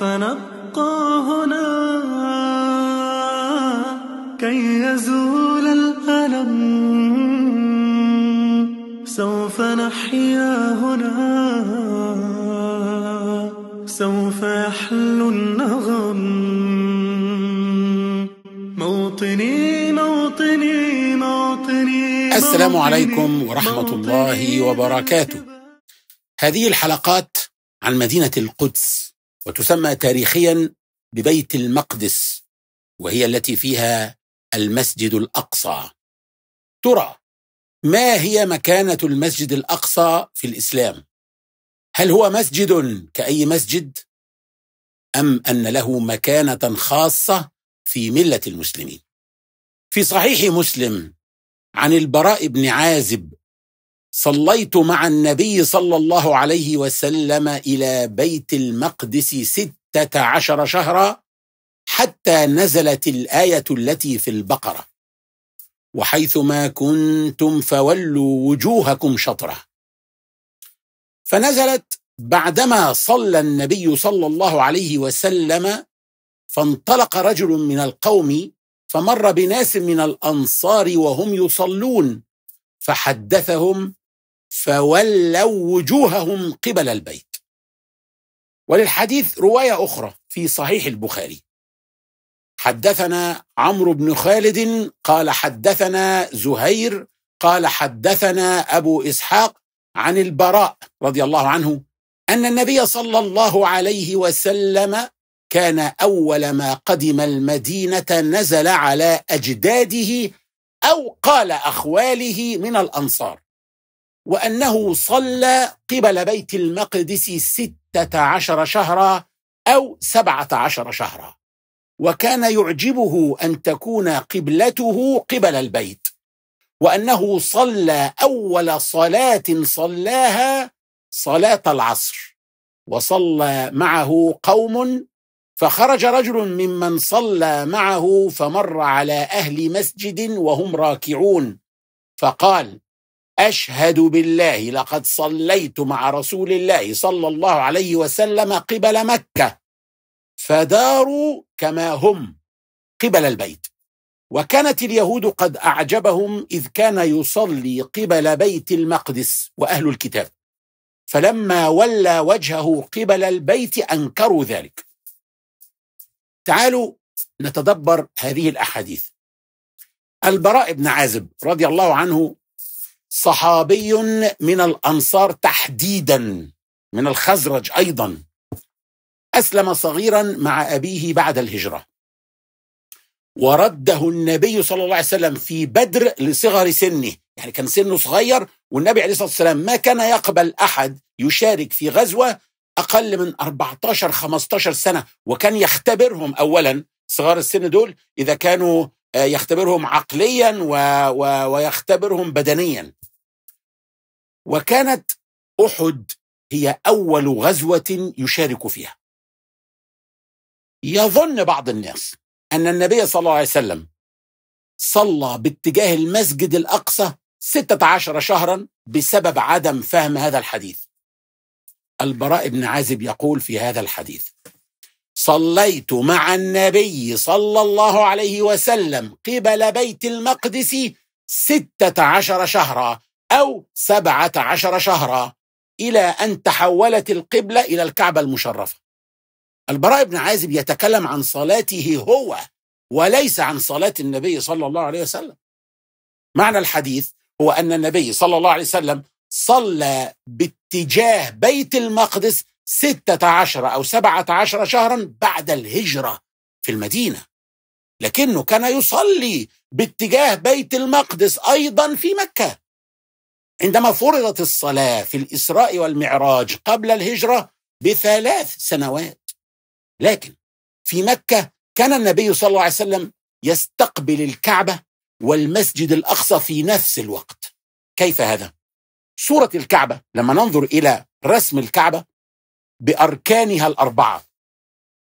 فنبقى هنا كي يزول الألم سوف نحيا هنا سوف يحلو النغم موطني موطني موطني السلام عليكم ورحمة الله وبركاته هذه الحلقات عن مدينة القدس وتسمى تاريخيا ببيت المقدس وهي التي فيها المسجد الاقصى ترى ما هي مكانه المسجد الاقصى في الاسلام هل هو مسجد كاي مسجد ام ان له مكانه خاصه في مله المسلمين في صحيح مسلم عن البراء بن عازب صليت مع النبي صلى الله عليه وسلم إلى بيت المقدس ستة عشر شهرا حتى نزلت الآية التي في البقرة وحيثما كنتم فولوا وجوهكم شطرة فنزلت بعدما صلى النبي صلى الله عليه وسلم فانطلق رجل من القوم فمر بناس من الأنصار وهم يصلون فحدثهم فولوا وجوههم قبل البيت وللحديث رواية أخرى في صحيح البخاري حدثنا عمرو بن خالد قال حدثنا زهير قال حدثنا أبو إسحاق عن البراء رضي الله عنه أن النبي صلى الله عليه وسلم كان أول ما قدم المدينة نزل على أجداده أو قال أخواله من الأنصار وأنه صلى قبل بيت المقدس ستة عشر شهرا أو سبعة عشر شهرا وكان يعجبه أن تكون قبلته قبل البيت وأنه صلى أول صلاة صلاها صلاة العصر وصلى معه قوم فخرج رجل ممن صلى معه فمر على أهل مسجد وهم راكعون فقال أشهد بالله لقد صليت مع رسول الله صلى الله عليه وسلم قبل مكة فداروا كما هم قبل البيت وكانت اليهود قد أعجبهم إذ كان يصلي قبل بيت المقدس وأهل الكتاب فلما ولى وجهه قبل البيت أنكروا ذلك تعالوا نتدبر هذه الأحاديث البراء بن عازب رضي الله عنه صحابي من الانصار تحديدا من الخزرج ايضا اسلم صغيرا مع ابيه بعد الهجره ورده النبي صلى الله عليه وسلم في بدر لصغر سنه يعني كان سنه صغير والنبي عليه الصلاه والسلام ما كان يقبل احد يشارك في غزوه اقل من 14 15 سنه وكان يختبرهم اولا صغار السن دول اذا كانوا آه، يختبرهم عقليا و و ويختبرهم بدنيا وكانت احد هي اول غزوه يشارك فيها يظن بعض الناس ان النبي صلى الله عليه وسلم صلى باتجاه المسجد الاقصى 16 شهرا بسبب عدم فهم هذا الحديث البراء بن عازب يقول في هذا الحديث صليت مع النبي صلى الله عليه وسلم قبل بيت المقدس ستة عشر شهرا أو سبعة عشر شهرا إلى أن تحولت القبلة إلى الكعبة المشرفة البراء بن عازب يتكلم عن صلاته هو وليس عن صلاة النبي صلى الله عليه وسلم معنى الحديث هو أن النبي صلى الله عليه وسلم صلى باتجاه بيت المقدس ستة عشر أو سبعة عشر شهرا بعد الهجرة في المدينة لكنه كان يصلي باتجاه بيت المقدس أيضا في مكة عندما فرضت الصلاة في الإسراء والمعراج قبل الهجرة بثلاث سنوات لكن في مكة كان النبي صلى الله عليه وسلم يستقبل الكعبة والمسجد الأقصى في نفس الوقت كيف هذا؟ صورة الكعبة لما ننظر إلى رسم الكعبة باركانها الاربعه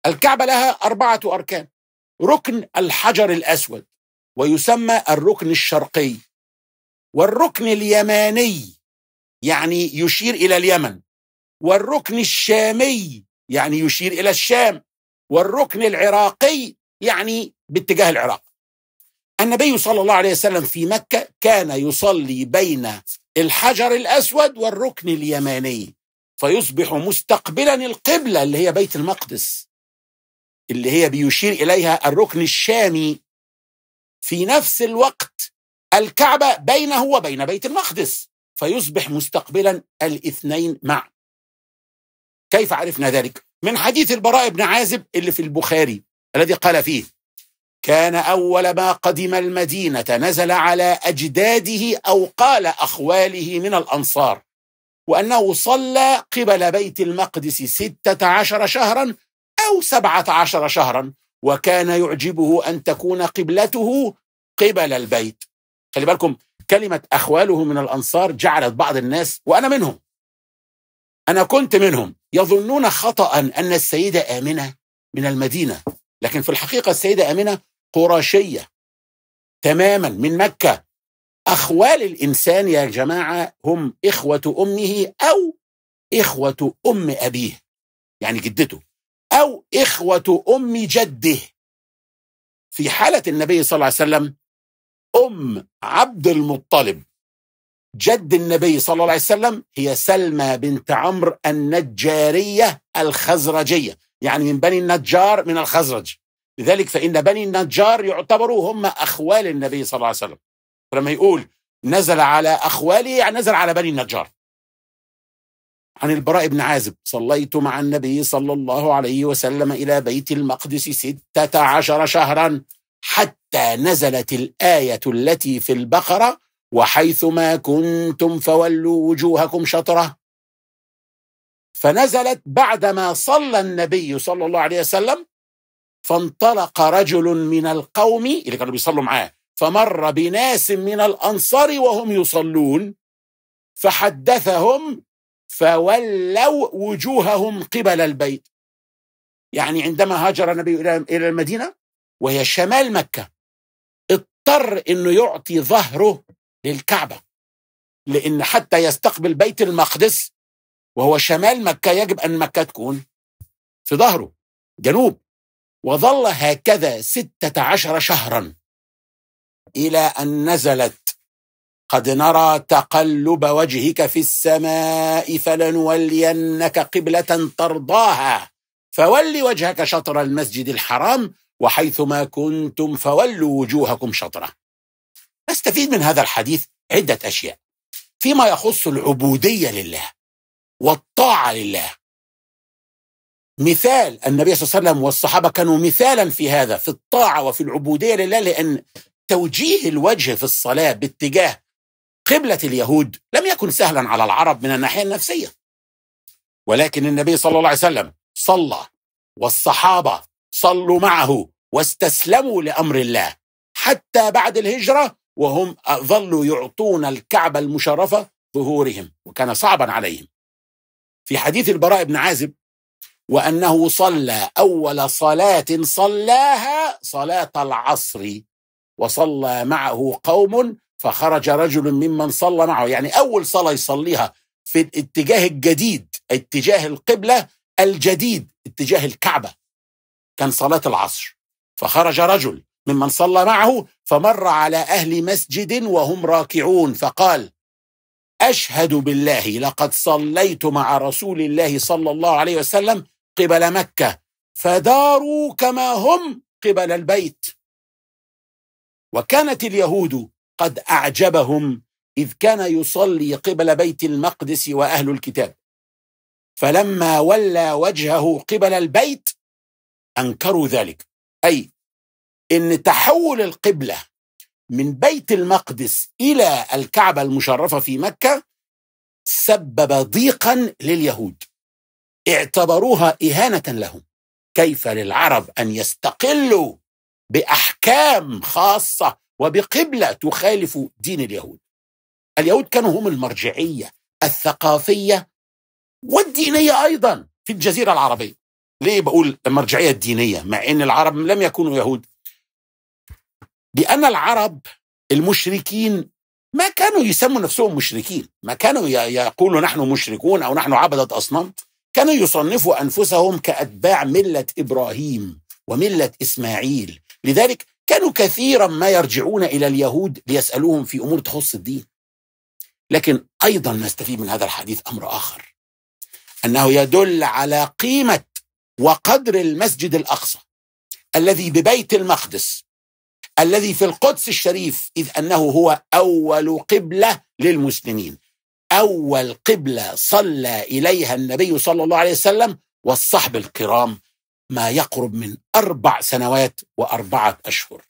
الكعبه لها اربعه اركان ركن الحجر الاسود ويسمى الركن الشرقي والركن اليماني يعني يشير الى اليمن والركن الشامي يعني يشير الى الشام والركن العراقي يعني باتجاه العراق النبي صلى الله عليه وسلم في مكه كان يصلي بين الحجر الاسود والركن اليماني فيصبح مستقبلا القبلة اللي هي بيت المقدس اللي هي بيشير إليها الركن الشامي في نفس الوقت الكعبة بينه وبين بيت المقدس فيصبح مستقبلا الاثنين معا كيف عرفنا ذلك؟ من حديث البراء بن عازب اللي في البخاري الذي قال فيه كان أول ما قدم المدينة نزل على أجداده أو قال أخواله من الأنصار وأنه صلى قبل بيت المقدس ستة عشر شهرا أو سبعة عشر شهرا وكان يعجبه أن تكون قبلته قبل البيت خلي بالكم كلمة أخواله من الأنصار جعلت بعض الناس وأنا منهم أنا كنت منهم يظنون خطأ أن السيدة آمنة من المدينة لكن في الحقيقة السيدة آمنة قرشية تماما من مكة أخوال الإنسان يا جماعة هم إخوة أمه أو إخوة أم أبيه يعني جدته أو إخوة أم جده في حالة النبي صلى الله عليه وسلم أم عبد المطلب جد النبي صلى الله عليه وسلم هي سلمى بنت عمرو النجارية الخزرجية يعني من بني النجار من الخزرج لذلك فإن بني النجار يعتبروا هم أخوال النبي صلى الله عليه وسلم فلما يقول نزل على أخواله يعني نزل على بني النجار عن البراء بن عازب صليت مع النبي صلى الله عليه وسلم إلى بيت المقدس ستة عشر شهرا حتى نزلت الآية التي في البقرة وحيثما كنتم فولوا وجوهكم شطرة فنزلت بعدما صلى النبي صلى الله عليه وسلم فانطلق رجل من القوم اللي كانوا بيصلوا معاه فمر بناس من الانصار وهم يصلون فحدثهم فولوا وجوههم قبل البيت يعني عندما هاجر النبي الى المدينه وهي شمال مكه اضطر انه يعطي ظهره للكعبه لان حتى يستقبل بيت المقدس وهو شمال مكه يجب ان مكه تكون في ظهره جنوب وظل هكذا ستة عشر شهرا الى ان نزلت قد نرى تقلب وجهك في السماء فلنولينك قبله ترضاها فول وجهك شطر المسجد الحرام وحيثما كنتم فولوا وجوهكم شطره نستفيد من هذا الحديث عده اشياء فيما يخص العبوديه لله والطاعه لله مثال النبي صلى الله عليه وسلم والصحابه كانوا مثالا في هذا في الطاعه وفي العبوديه لله لان توجيه الوجه في الصلاة باتجاه قبلة اليهود لم يكن سهلا على العرب من الناحية النفسية ولكن النبي صلى الله عليه وسلم صلى والصحابة صلوا معه واستسلموا لأمر الله حتى بعد الهجرة وهم ظلوا يعطون الكعبة المشرفة ظهورهم وكان صعبا عليهم في حديث البراء بن عازب وأنه صلى أول صلاة صلاها صلاة العصر وصلى معه قوم فخرج رجل ممن صلى معه يعني أول صلاة يصليها في الاتجاه الجديد اتجاه القبلة الجديد اتجاه الكعبة كان صلاة العصر فخرج رجل ممن صلى معه فمر على أهل مسجد وهم راكعون فقال أشهد بالله لقد صليت مع رسول الله صلى الله عليه وسلم قبل مكة فداروا كما هم قبل البيت وكانت اليهود قد أعجبهم إذ كان يصلي قبل بيت المقدس وأهل الكتاب فلما ولى وجهه قبل البيت أنكروا ذلك أي إن تحول القبلة من بيت المقدس إلى الكعبة المشرفة في مكة سبب ضيقا لليهود اعتبروها إهانة لهم كيف للعرب أن يستقلوا باحكام خاصه وبقبله تخالف دين اليهود. اليهود كانوا هم المرجعيه الثقافيه والدينيه ايضا في الجزيره العربيه. ليه بقول المرجعيه الدينيه مع ان العرب لم يكونوا يهود؟ لان العرب المشركين ما كانوا يسموا نفسهم مشركين، ما كانوا يقولوا نحن مشركون او نحن عبده اصنام، كانوا يصنفوا انفسهم كاتباع مله ابراهيم ومله اسماعيل لذلك كانوا كثيرا ما يرجعون إلى اليهود ليسألوهم في أمور تخص الدين لكن أيضا نستفيد من هذا الحديث أمر آخر أنه يدل على قيمة وقدر المسجد الأقصى الذي ببيت المقدس الذي في القدس الشريف إذ أنه هو أول قبلة للمسلمين أول قبلة صلى إليها النبي صلى الله عليه وسلم والصحب الكرام ما يقرب من أربع سنوات وأربعة أشهر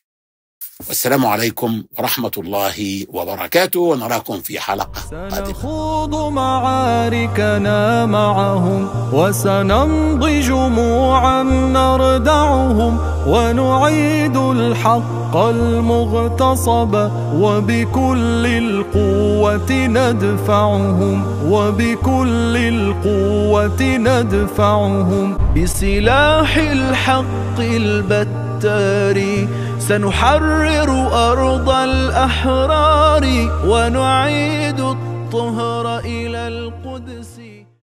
والسلام عليكم ورحمة الله وبركاته ونراكم في حلقة قادمة سنخوض معاركنا معهم وسنمضي جموعا نردعهم ونعيد الحق المغتصب وبكل القوة ندفعهم وبكل القوة ندفعهم بسلاح الحق البتاري سنحرر أرض الأحرار ونعيد الطهر